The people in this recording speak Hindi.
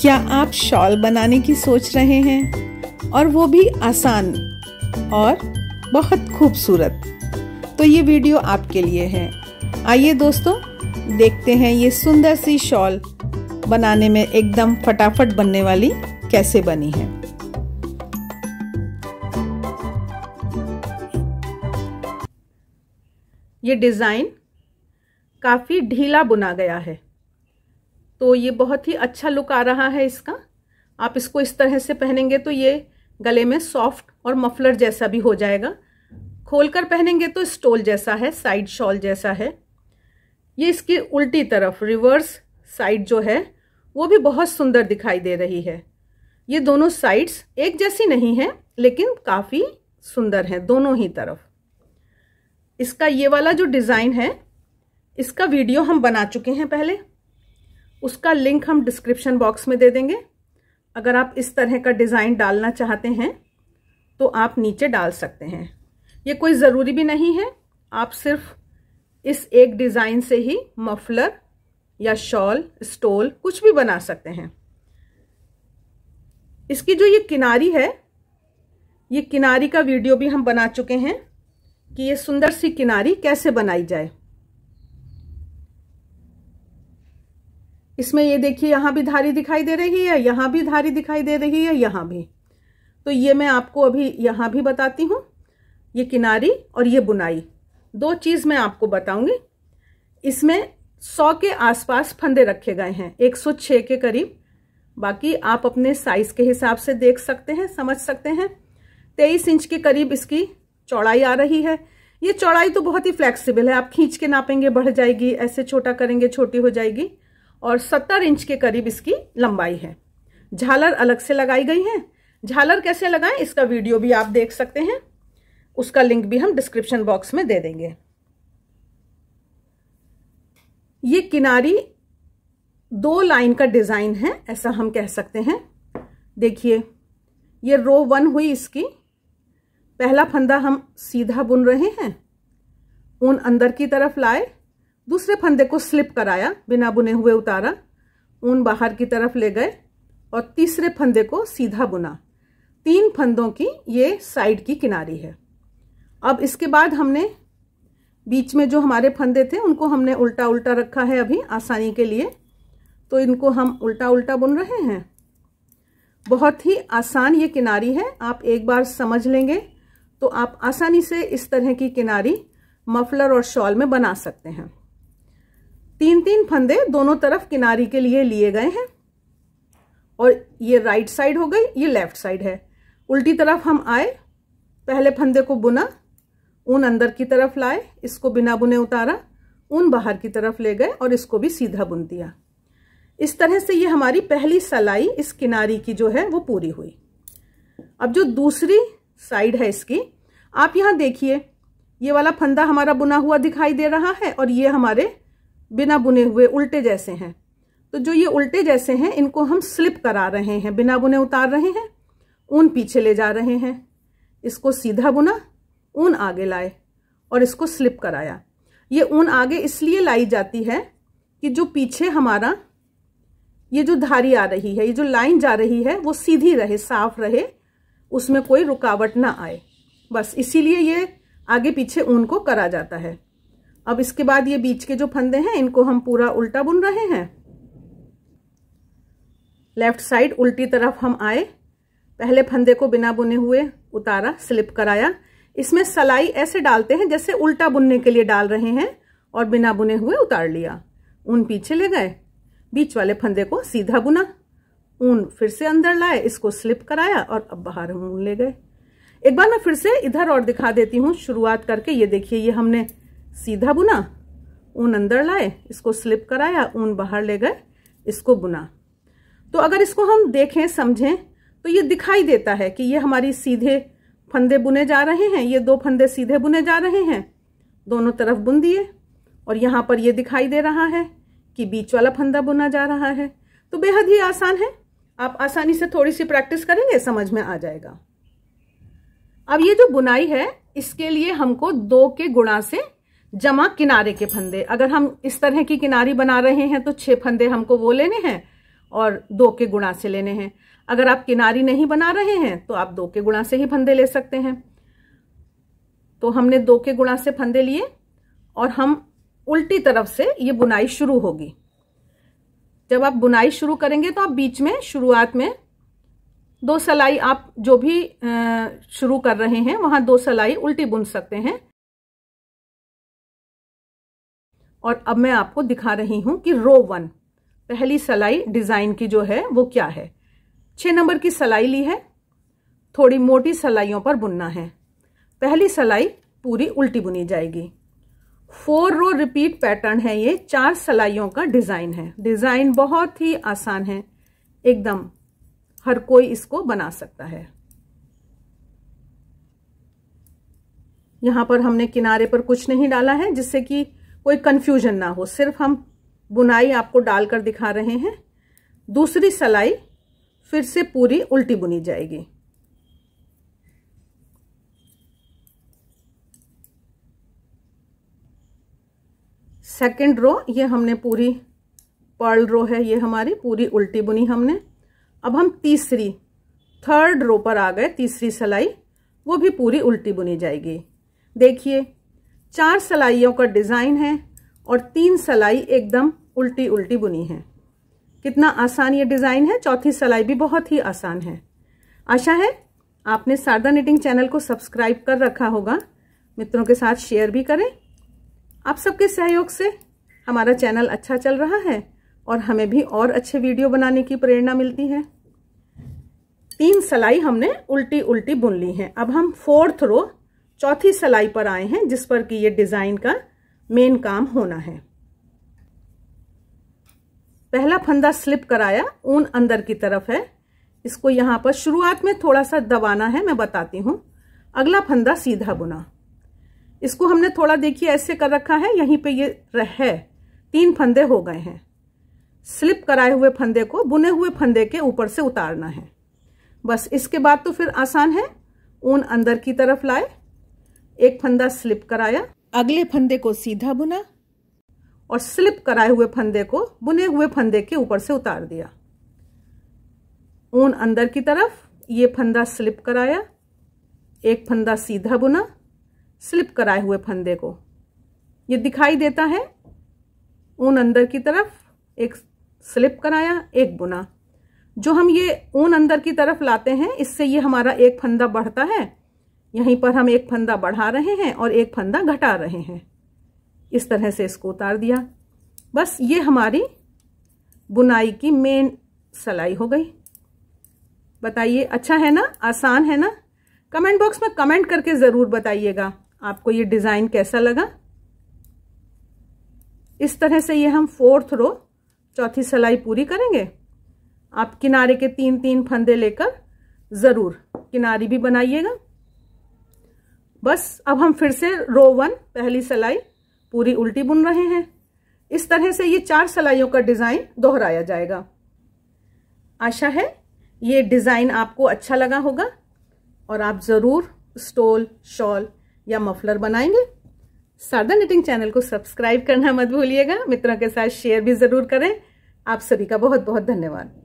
क्या आप शॉल बनाने की सोच रहे हैं और वो भी आसान और बहुत खूबसूरत तो ये वीडियो आपके लिए है आइए दोस्तों देखते हैं ये सुंदर सी शॉल बनाने में एकदम फटाफट बनने वाली कैसे बनी है ये डिज़ाइन काफ़ी ढीला बुना गया है तो ये बहुत ही अच्छा लुक आ रहा है इसका आप इसको इस तरह से पहनेंगे तो ये गले में सॉफ्ट और मफलर जैसा भी हो जाएगा खोलकर पहनेंगे तो स्टोल जैसा है साइड शॉल जैसा है ये इसकी उल्टी तरफ रिवर्स साइड जो है वो भी बहुत सुंदर दिखाई दे रही है ये दोनों साइड्स एक जैसी नहीं है लेकिन काफ़ी सुंदर हैं दोनों ही तरफ इसका ये वाला जो डिज़ाइन है इसका वीडियो हम बना चुके हैं पहले उसका लिंक हम डिस्क्रिप्शन बॉक्स में दे देंगे अगर आप इस तरह का डिज़ाइन डालना चाहते हैं तो आप नीचे डाल सकते हैं ये कोई ज़रूरी भी नहीं है आप सिर्फ इस एक डिज़ाइन से ही मफलर या शॉल स्टोल कुछ भी बना सकते हैं इसकी जो ये किनारी है ये किनारी का वीडियो भी हम बना चुके हैं कि ये सुंदर सी किनारी कैसे बनाई जाए इसमें ये देखिए यहाँ भी धारी दिखाई दे रही है यहाँ भी धारी दिखाई दे रही है यहाँ भी तो ये मैं आपको अभी यहाँ भी बताती हूँ ये किनारी और ये बुनाई दो चीज़ मैं आपको बताऊंगी इसमें सौ के आसपास फंदे रखे गए हैं एक सौ छः के करीब बाकी आप अपने साइज के हिसाब से देख सकते हैं समझ सकते हैं तेईस इंच के करीब इसकी चौड़ाई आ रही है ये चौड़ाई तो बहुत ही फ्लेक्सिबल है आप खींच के नापेंगे बढ़ जाएगी ऐसे छोटा करेंगे छोटी हो जाएगी और सत्तर इंच के करीब इसकी लंबाई है झालर अलग से लगाई गई है झालर कैसे लगाएं इसका वीडियो भी आप देख सकते हैं उसका लिंक भी हम डिस्क्रिप्शन बॉक्स में दे देंगे ये किनारी दो लाइन का डिज़ाइन है ऐसा हम कह सकते हैं देखिए ये रो वन हुई इसकी पहला फंदा हम सीधा बुन रहे हैं ऊन अंदर की तरफ लाए दूसरे फंदे को स्लिप कराया बिना बुने हुए उतारा ऊन बाहर की तरफ ले गए और तीसरे फंदे को सीधा बुना तीन फंदों की ये साइड की किनारी है अब इसके बाद हमने बीच में जो हमारे फंदे थे उनको हमने उल्टा उल्टा रखा है अभी आसानी के लिए तो इनको हम उल्टा उल्टा बुन रहे हैं बहुत ही आसान ये किनारी है आप एक बार समझ लेंगे तो आप आसानी से इस तरह की किनारी मफलर और शॉल में बना सकते हैं तीन तीन फंदे दोनों तरफ किनारी के लिए लिए गए हैं और ये राइट साइड हो गई ये लेफ्ट साइड है उल्टी तरफ हम आए पहले फंदे को बुना ऊन अंदर की तरफ लाए इसको बिना बुने उतारा ऊन बाहर की तरफ ले गए और इसको भी सीधा बुन दिया इस तरह से ये हमारी पहली सलाई इस किनारी की जो है वो पूरी हुई अब जो दूसरी साइड है इसकी आप यहाँ देखिए ये वाला फंदा हमारा बुना हुआ दिखाई दे रहा है और ये हमारे बिना बुने हुए उल्टे जैसे हैं तो जो ये उल्टे जैसे हैं इनको हम स्लिप करा रहे हैं बिना बुने उतार रहे हैं ऊन पीछे ले जा रहे हैं इसको सीधा बुना ऊन आगे लाए और इसको स्लिप कराया ये ऊन आगे इसलिए लाई जाती है कि जो पीछे हमारा ये जो धारी आ रही है ये जो लाइन जा रही है वो सीधी रहे साफ रहे उसमें कोई रुकावट ना आए बस इसीलिए ये आगे पीछे ऊन को करा जाता है अब इसके बाद ये बीच के जो फंदे हैं इनको हम पूरा उल्टा बुन रहे हैं लेफ्ट साइड उल्टी तरफ हम आए पहले फंदे को बिना बुने हुए उतारा स्लिप कराया इसमें सलाई ऐसे डालते हैं जैसे उल्टा बुनने के लिए डाल रहे हैं और बिना बुने हुए उतार लिया ऊन पीछे ले गए बीच वाले फंदे को सीधा बुना ऊन फिर से अंदर लाए इसको स्लिप कराया और अब बाहर हम ऊन ले गए एक बार मैं फिर से इधर और दिखा देती हूँ शुरुआत करके ये देखिए ये हमने सीधा बुना ऊन अंदर लाए इसको स्लिप कराया ऊन बाहर ले गए इसको बुना तो अगर इसको हम देखें समझें तो ये दिखाई देता है कि ये हमारी सीधे फंदे बुने जा रहे हैं ये दो फंदे सीधे बुने जा रहे हैं दोनों तरफ बुन दिए और यहाँ पर ये दिखाई दे रहा है कि बीच वाला फंदा बुना जा रहा है तो बेहद ही आसान है आप आसानी से थोड़ी सी प्रैक्टिस करेंगे समझ में आ जाएगा अब ये जो बुनाई है इसके लिए हमको दो के गुणा से जमा किनारे के फंदे अगर हम इस तरह की किनारी बना रहे हैं तो छह फंदे हमको वो लेने हैं और दो के गुणा से लेने हैं अगर आप किनारी नहीं बना रहे हैं तो आप दो के गुणा से ही फंदे ले सकते हैं तो हमने दो के गुणा से फंदे लिए और हम उल्टी तरफ से ये बुनाई शुरू होगी जब आप बुनाई शुरू करेंगे तो आप बीच में शुरुआत में दो सलाई आप जो भी शुरू कर रहे हैं वहाँ दो सलाई उल्टी बुन सकते हैं और अब मैं आपको दिखा रही हूँ कि रो वन पहली सलाई डिज़ाइन की जो है वो क्या है छः नंबर की सलाई ली है थोड़ी मोटी सलाइयों पर बुनना है पहली सलाई पूरी उल्टी बुनी जाएगी फोर रो रिपीट पैटर्न है ये चार सलाइयों का डिज़ाइन है डिज़ाइन बहुत ही आसान है एकदम हर कोई इसको बना सकता है यहाँ पर हमने किनारे पर कुछ नहीं डाला है जिससे कि कोई कन्फ्यूजन ना हो सिर्फ हम बुनाई आपको डालकर दिखा रहे हैं दूसरी सलाई फिर से पूरी उल्टी बुनी जाएगी सेकेंड रो ये हमने पूरी पर्ल रो है ये हमारी पूरी उल्टी बुनी हमने अब हम तीसरी थर्ड रो पर आ गए तीसरी सलाई वो भी पूरी उल्टी बुनी जाएगी देखिए चार सलाइयों का डिज़ाइन है और तीन सलाई एकदम उल्टी उल्टी बुनी है कितना आसान ये डिज़ाइन है चौथी सलाई भी बहुत ही आसान है आशा है आपने शारदा निटिंग चैनल को सब्सक्राइब कर रखा होगा मित्रों के साथ शेयर भी करें आप सबके सहयोग से हमारा चैनल अच्छा चल रहा है और हमें भी और अच्छे वीडियो बनाने की प्रेरणा मिलती है तीन सलाई हमने उल्टी उल्टी बुन ली है अब हम फोर्थ रो चौथी सिलाई पर आए हैं जिस पर कि ये डिजाइन का मेन काम होना है पहला फंदा स्लिप कराया ऊन अंदर की तरफ है इसको यहाँ पर शुरुआत में थोड़ा सा दबाना है मैं बताती हूँ अगला फंदा सीधा बुना इसको हमने थोड़ा देखिए ऐसे कर रखा है यहीं पे ये यह है तीन फंदे हो गए हैं स्लिप कराए हुए फंदे को बुने हुए फंदे के ऊपर से उतारना है बस इसके बाद तो फिर आसान है ऊन अंदर की तरफ लाए एक फंदा स्लिप कराया अगले फंदे को सीधा बुना और स्लिप कराए हुए फंदे को बुने हुए फंदे के ऊपर से उतार दिया ऊन अंदर की तरफ ये फंदा स्लिप कराया एक फंदा सीधा बुना स्लिप कराए हुए फंदे को ये दिखाई देता है ऊन अंदर की तरफ एक स्लिप कराया एक बुना जो हम ये ऊन अंदर की तरफ लाते हैं इससे ये हमारा एक फंदा बढ़ता है यहीं पर हम एक फंदा बढ़ा रहे हैं और एक फंदा घटा रहे हैं इस तरह से इसको उतार दिया बस ये हमारी बुनाई की मेन सलाई हो गई बताइए अच्छा है ना आसान है ना कमेंट बॉक्स में कमेंट करके ज़रूर बताइएगा आपको ये डिज़ाइन कैसा लगा इस तरह से ये हम फोर्थ रो चौथी सलाई पूरी करेंगे आप किनारे के तीन तीन फंदे लेकर ज़रूर किनारी भी बनाइएगा बस अब हम फिर से रो वन पहली सलाई पूरी उल्टी बुन रहे हैं इस तरह से ये चार सलाइयों का डिज़ाइन दोहराया जाएगा आशा है ये डिज़ाइन आपको अच्छा लगा होगा और आप ज़रूर स्टोल शॉल या मफलर बनाएंगे सारदा निटिंग चैनल को सब्सक्राइब करना मत भूलिएगा मित्रों के साथ शेयर भी ज़रूर करें आप सभी का बहुत बहुत धन्यवाद